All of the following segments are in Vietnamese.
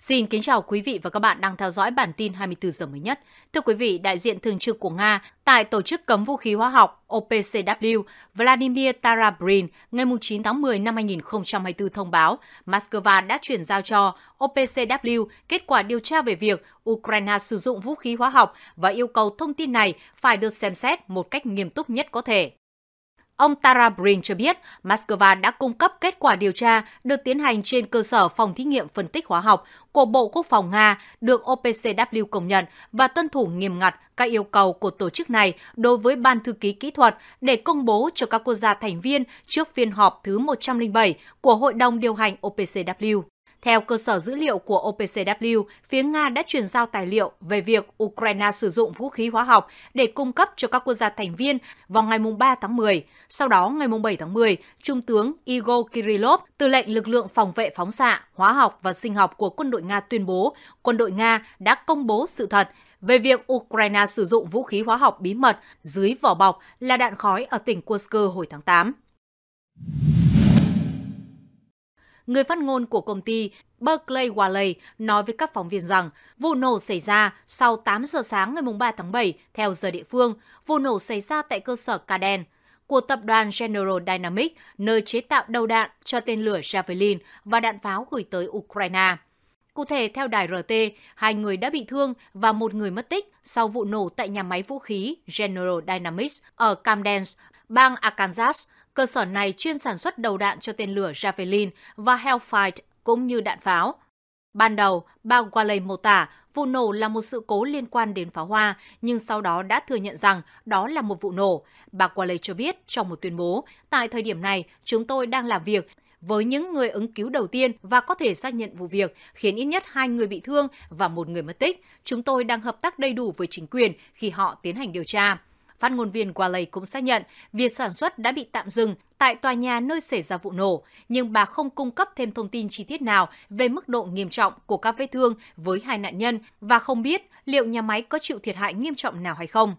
Xin kính chào quý vị và các bạn đang theo dõi bản tin 24 giờ mới nhất. Thưa quý vị, đại diện thường trực của Nga tại Tổ chức Cấm Vũ khí Hóa học OPCW Vladimir Tarabrin ngày 9 tháng 10 năm 2024 thông báo Moscow đã chuyển giao cho OPCW kết quả điều tra về việc Ukraine sử dụng vũ khí hóa học và yêu cầu thông tin này phải được xem xét một cách nghiêm túc nhất có thể. Ông Tara Tarabrin cho biết Moscow đã cung cấp kết quả điều tra được tiến hành trên cơ sở phòng thí nghiệm phân tích hóa học của Bộ Quốc phòng Nga được OPCW công nhận và tuân thủ nghiêm ngặt các yêu cầu của tổ chức này đối với Ban Thư ký Kỹ thuật để công bố cho các quốc gia thành viên trước phiên họp thứ 107 của Hội đồng điều hành OPCW. Theo cơ sở dữ liệu của OPCW, phía Nga đã chuyển giao tài liệu về việc Ukraine sử dụng vũ khí hóa học để cung cấp cho các quốc gia thành viên vào ngày 3 tháng 10. Sau đó, ngày 7 tháng 10, Trung tướng Igor Kirillov, tư lệnh lực lượng phòng vệ phóng xạ, hóa học và sinh học của quân đội Nga tuyên bố quân đội Nga đã công bố sự thật về việc Ukraine sử dụng vũ khí hóa học bí mật dưới vỏ bọc là đạn khói ở tỉnh Kursk hồi tháng 8. Người phát ngôn của công ty Berkeley Walley nói với các phóng viên rằng vụ nổ xảy ra sau 8 giờ sáng ngày 3 tháng 7 theo giờ địa phương. Vụ nổ xảy ra tại cơ sở Caden của tập đoàn General Dynamics, nơi chế tạo đầu đạn cho tên lửa Javelin và đạn pháo gửi tới Ukraine. Cụ thể, theo đài RT, hai người đã bị thương và một người mất tích sau vụ nổ tại nhà máy vũ khí General Dynamics ở Camden, bang Arkansas, Cơ sở này chuyên sản xuất đầu đạn cho tên lửa Javelin và Hellfire cũng như đạn pháo. Ban đầu, bà Waley mô tả vụ nổ là một sự cố liên quan đến pháo hoa, nhưng sau đó đã thừa nhận rằng đó là một vụ nổ. Bà Waley cho biết trong một tuyên bố, tại thời điểm này, chúng tôi đang làm việc với những người ứng cứu đầu tiên và có thể xác nhận vụ việc, khiến ít nhất hai người bị thương và một người mất tích. Chúng tôi đang hợp tác đầy đủ với chính quyền khi họ tiến hành điều tra. Phát ngôn viên Waley cũng xác nhận việc sản xuất đã bị tạm dừng tại tòa nhà nơi xảy ra vụ nổ, nhưng bà không cung cấp thêm thông tin chi tiết nào về mức độ nghiêm trọng của các vết thương với hai nạn nhân và không biết liệu nhà máy có chịu thiệt hại nghiêm trọng nào hay không.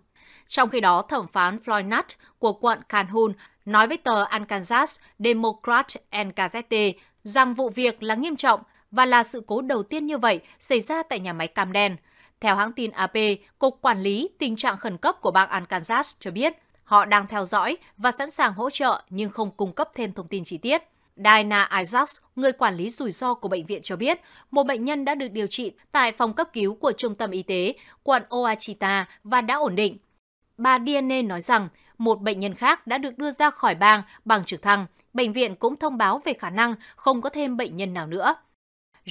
Trong khi đó, thẩm phán Floyd Nutt của quận Calhoun nói với tờ Arkansas Democrat and Gazette rằng vụ việc là nghiêm trọng và là sự cố đầu tiên như vậy xảy ra tại nhà máy Camden. Đen – theo hãng tin AP, Cục Quản lý Tình trạng Khẩn cấp của bang Arkansas cho biết họ đang theo dõi và sẵn sàng hỗ trợ nhưng không cung cấp thêm thông tin chi tiết. Diana Isaacs, người quản lý rủi ro của bệnh viện cho biết, một bệnh nhân đã được điều trị tại phòng cấp cứu của trung tâm y tế quận Oachita và đã ổn định. Bà DNA nói rằng một bệnh nhân khác đã được đưa ra khỏi bang bằng trực thăng. Bệnh viện cũng thông báo về khả năng không có thêm bệnh nhân nào nữa.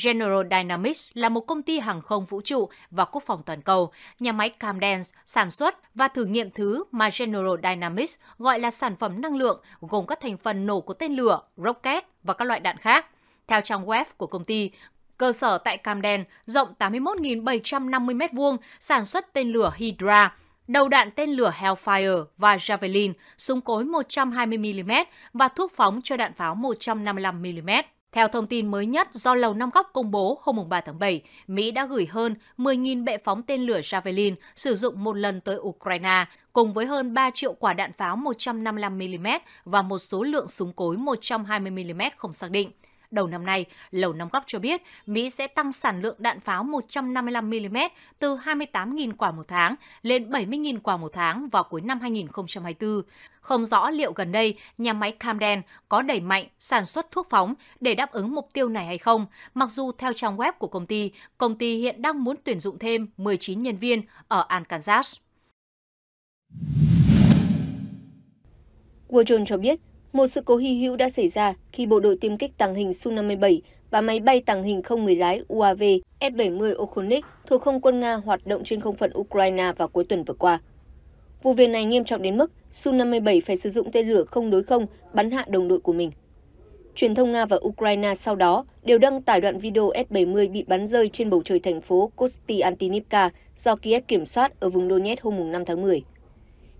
General Dynamics là một công ty hàng không vũ trụ và quốc phòng toàn cầu. Nhà máy Camden sản xuất và thử nghiệm thứ mà General Dynamics gọi là sản phẩm năng lượng, gồm các thành phần nổ của tên lửa, rocket và các loại đạn khác. Theo trang web của công ty, cơ sở tại Camden rộng 81.750 m2 sản xuất tên lửa Hydra, đầu đạn tên lửa Hellfire và Javelin, súng cối 120mm và thuốc phóng cho đạn pháo 155mm. Theo thông tin mới nhất do Lầu Năm Góc công bố hôm 3 tháng 7, Mỹ đã gửi hơn 10.000 bệ phóng tên lửa Javelin sử dụng một lần tới Ukraine, cùng với hơn 3 triệu quả đạn pháo 155mm và một số lượng súng cối 120mm không xác định đầu năm nay, Lầu Năm Góc cho biết Mỹ sẽ tăng sản lượng đạn pháo 155mm từ 28.000 quả một tháng lên 70.000 quả một tháng vào cuối năm 2024. Không rõ liệu gần đây nhà máy Camden có đẩy mạnh sản xuất thuốc phóng để đáp ứng mục tiêu này hay không, mặc dù theo trang web của công ty, công ty hiện đang muốn tuyển dụng thêm 19 nhân viên ở Arkansas. Wojun cho biết một sự cố hy hữu đã xảy ra khi bộ đội tiêm kích tàng hình su 57 và máy bay tàng hình không người lái UAV S-70 Okhonik thuộc không quân Nga hoạt động trên không phận Ukraine vào cuối tuần vừa qua. Vụ việc này nghiêm trọng đến mức Su-57 phải sử dụng tên lửa không đối không bắn hạ đồng đội của mình. Truyền thông Nga và Ukraine sau đó đều đăng tải đoạn video S-70 bị bắn rơi trên bầu trời thành phố Kostiantynivka do Kiev kiểm soát ở vùng Donetsk hôm 5 tháng 10.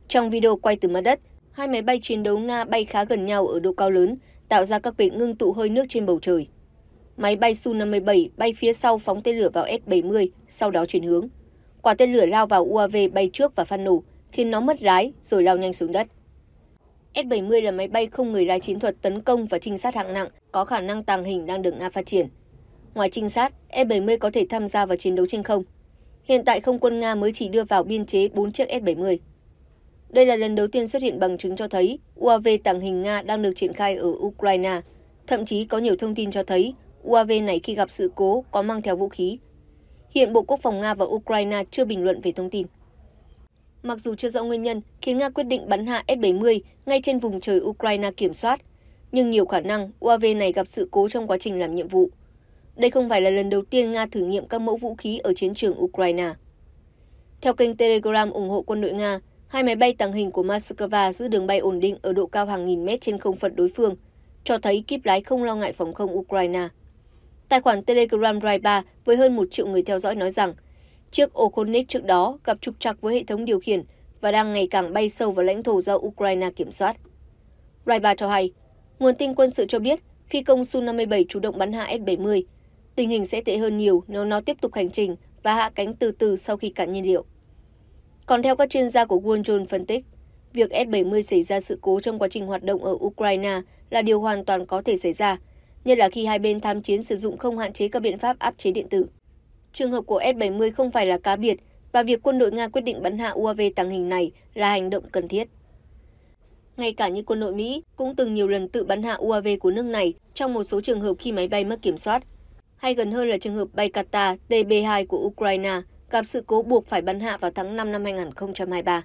Trong video quay từ mặt đất, hai máy bay chiến đấu Nga bay khá gần nhau ở độ cao lớn, tạo ra các vệt ngưng tụ hơi nước trên bầu trời. Máy bay Su-57 bay phía sau phóng tên lửa vào S-70, sau đó chuyển hướng. Quả tên lửa lao vào UAV bay trước và phát nổ, khiến nó mất lái rồi lao nhanh xuống đất. S-70 là máy bay không người lái chiến thuật tấn công và trinh sát hạng nặng, có khả năng tàng hình đang được Nga phát triển. Ngoài trinh sát, s 70 có thể tham gia vào chiến đấu trên không. Hiện tại không quân Nga mới chỉ đưa vào biên chế 4 chiếc S-70. Đây là lần đầu tiên xuất hiện bằng chứng cho thấy UAV tàng hình Nga đang được triển khai ở Ukraine. Thậm chí có nhiều thông tin cho thấy UAV này khi gặp sự cố có mang theo vũ khí. Hiện Bộ Quốc phòng Nga và Ukraine chưa bình luận về thông tin. Mặc dù chưa rõ nguyên nhân khiến Nga quyết định bắn hạ S-70 ngay trên vùng trời Ukraine kiểm soát, nhưng nhiều khả năng UAV này gặp sự cố trong quá trình làm nhiệm vụ. Đây không phải là lần đầu tiên Nga thử nghiệm các mẫu vũ khí ở chiến trường Ukraine. Theo kênh Telegram ủng hộ quân đội Nga, hai máy bay tàng hình của Moscow giữ đường bay ổn định ở độ cao hàng nghìn mét trên không phận đối phương, cho thấy kíp lái không lo ngại phòng không Ukraine. Tài khoản Telegram Raiba với hơn một triệu người theo dõi nói rằng, chiếc Okonik trước đó gặp trục trặc với hệ thống điều khiển và đang ngày càng bay sâu vào lãnh thổ do Ukraine kiểm soát. Raiba cho hay, nguồn tin quân sự cho biết phi công Su-57 chủ động bắn hạ S-70. Tình hình sẽ tệ hơn nhiều nếu nó tiếp tục hành trình và hạ cánh từ từ sau khi cạn nhiên liệu. Còn theo các chuyên gia của Wall John phân tích, việc S-70 xảy ra sự cố trong quá trình hoạt động ở Ukraine là điều hoàn toàn có thể xảy ra, nhất là khi hai bên tham chiến sử dụng không hạn chế các biện pháp áp chế điện tử. Trường hợp của S-70 không phải là cá biệt và việc quân đội Nga quyết định bắn hạ UAV tàng hình này là hành động cần thiết. Ngay cả như quân đội Mỹ cũng từng nhiều lần tự bắn hạ UAV của nước này trong một số trường hợp khi máy bay mất kiểm soát, hay gần hơn là trường hợp bay Qatar TB2 của Ukraine gặp sự cố buộc phải bắn hạ vào tháng 5 năm 2023.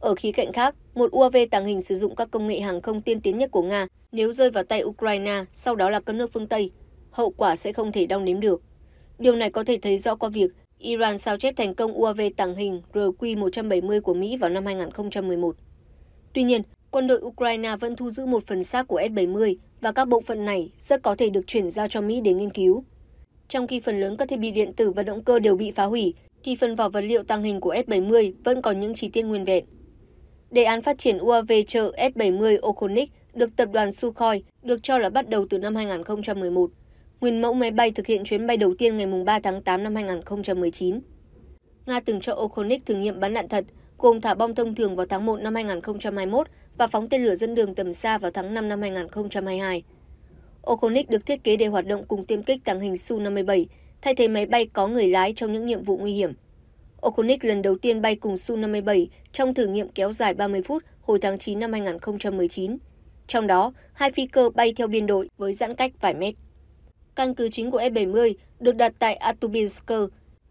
Ở khía cạnh khác, một UAV tàng hình sử dụng các công nghệ hàng không tiên tiến nhất của Nga nếu rơi vào tay Ukraine, sau đó là các nước phương Tây, hậu quả sẽ không thể đong đếm được. Điều này có thể thấy rõ qua việc Iran sao chép thành công UAV tàng hình RQ-170 của Mỹ vào năm 2011. Tuy nhiên, quân đội Ukraine vẫn thu giữ một phần xác của S-70 và các bộ phận này rất có thể được chuyển giao cho Mỹ để nghiên cứu trong khi phần lớn các thiết bị điện tử và động cơ đều bị phá hủy, thì phần vỏ vật liệu tàng hình của s 70 vẫn còn những chi tiết nguyên vẹn. Đề án phát triển UAV chở s 70 Okonik được tập đoàn Sukhoi được cho là bắt đầu từ năm 2011. Nguyên mẫu máy bay thực hiện chuyến bay đầu tiên ngày 3 tháng 8 năm 2019. Nga từng cho Okonik thử nghiệm bắn đạn thật, gồm thả bom thông thường vào tháng 1 năm 2021 và phóng tên lửa dẫn đường tầm xa vào tháng 5 năm 2022. Okonik được thiết kế để hoạt động cùng tiêm kích tàng hình Su-57, thay thế máy bay có người lái trong những nhiệm vụ nguy hiểm. Okonik lần đầu tiên bay cùng Su-57 trong thử nghiệm kéo dài 30 phút hồi tháng 9 năm 2019. Trong đó, hai phi cơ bay theo biên đội với giãn cách vài mét. Căn cứ chính của F-70 được đặt tại Atubinsk.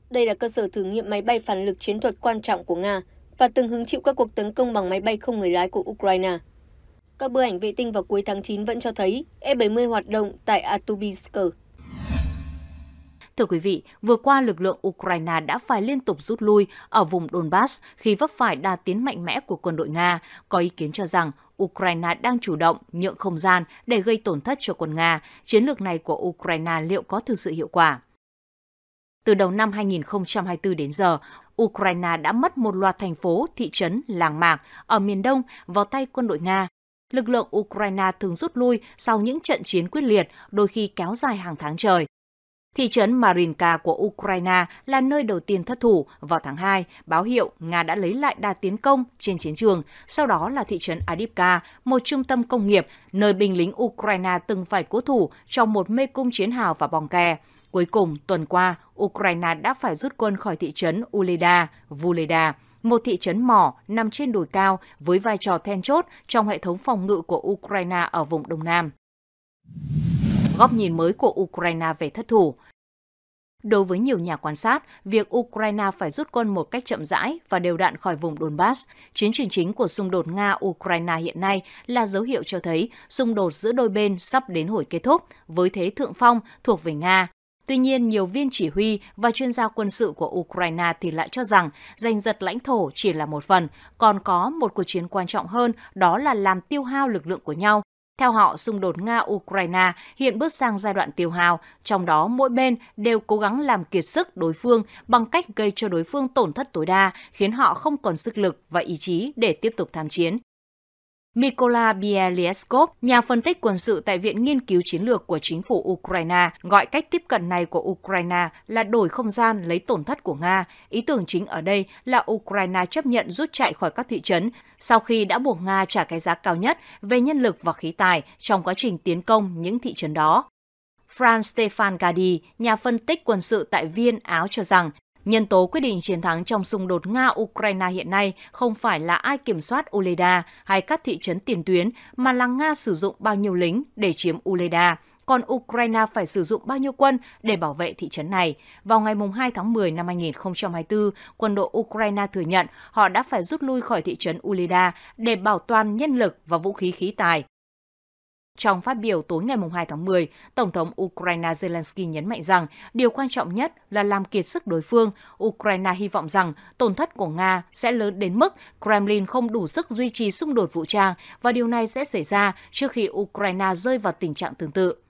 Đây là cơ sở thử nghiệm máy bay phản lực chiến thuật quan trọng của Nga và từng hứng chịu các cuộc tấn công bằng máy bay không người lái của Ukraine. Các bức ảnh vệ tinh vào cuối tháng 9 vẫn cho thấy E-70 hoạt động tại Atubinsk. Thưa quý vị, vừa qua lực lượng Ukraine đã phải liên tục rút lui ở vùng Donbass khi vấp phải đà tiến mạnh mẽ của quân đội Nga, có ý kiến cho rằng Ukraine đang chủ động nhượng không gian để gây tổn thất cho quân Nga. Chiến lược này của Ukraine liệu có thực sự hiệu quả? Từ đầu năm 2024 đến giờ, Ukraine đã mất một loạt thành phố, thị trấn, làng mạc ở miền đông vào tay quân đội Nga lực lượng Ukraine thường rút lui sau những trận chiến quyết liệt, đôi khi kéo dài hàng tháng trời. Thị trấn Marinka của Ukraine là nơi đầu tiên thất thủ vào tháng 2, báo hiệu Nga đã lấy lại đà tiến công trên chiến trường, sau đó là thị trấn Adipka, một trung tâm công nghiệp, nơi binh lính Ukraine từng phải cố thủ trong một mê cung chiến hào và bong kè. Cuối cùng, tuần qua, Ukraine đã phải rút quân khỏi thị trấn Uleda, Vuleda một thị trấn mỏ nằm trên đồi cao với vai trò then chốt trong hệ thống phòng ngự của Ukraine ở vùng Đông Nam. Góc nhìn mới của Ukraine về thất thủ Đối với nhiều nhà quan sát, việc Ukraine phải rút quân một cách chậm rãi và đều đạn khỏi vùng Donbass, chiến trường chính của xung đột Nga-Ukraine hiện nay là dấu hiệu cho thấy xung đột giữa đôi bên sắp đến hồi kết thúc với thế thượng phong thuộc về Nga. Tuy nhiên, nhiều viên chỉ huy và chuyên gia quân sự của Ukraine thì lại cho rằng giành giật lãnh thổ chỉ là một phần, còn có một cuộc chiến quan trọng hơn, đó là làm tiêu hao lực lượng của nhau. Theo họ, xung đột Nga-Ukraine hiện bước sang giai đoạn tiêu hao, trong đó mỗi bên đều cố gắng làm kiệt sức đối phương bằng cách gây cho đối phương tổn thất tối đa, khiến họ không còn sức lực và ý chí để tiếp tục tham chiến. Mikola Bielieskov, nhà phân tích quân sự tại Viện Nghiên cứu Chiến lược của chính phủ Ukraine, gọi cách tiếp cận này của Ukraine là đổi không gian lấy tổn thất của Nga. Ý tưởng chính ở đây là Ukraine chấp nhận rút chạy khỏi các thị trấn sau khi đã buộc Nga trả cái giá cao nhất về nhân lực và khí tài trong quá trình tiến công những thị trấn đó. Franz Stefan Gadi, nhà phân tích quân sự tại Viên, Áo cho rằng Nhân tố quyết định chiến thắng trong xung đột Nga-Ukraine hiện nay không phải là ai kiểm soát Uleda hay các thị trấn tiền tuyến, mà là Nga sử dụng bao nhiêu lính để chiếm Uleda, còn Ukraine phải sử dụng bao nhiêu quân để bảo vệ thị trấn này. Vào ngày 2 tháng 10 năm 2024, quân đội Ukraine thừa nhận họ đã phải rút lui khỏi thị trấn Uleda để bảo toàn nhân lực và vũ khí khí tài trong phát biểu tối ngày 2 tháng 10, Tổng thống Ukraine Zelensky nhấn mạnh rằng điều quan trọng nhất là làm kiệt sức đối phương. Ukraine hy vọng rằng tổn thất của Nga sẽ lớn đến mức Kremlin không đủ sức duy trì xung đột vũ trang và điều này sẽ xảy ra trước khi Ukraine rơi vào tình trạng tương tự.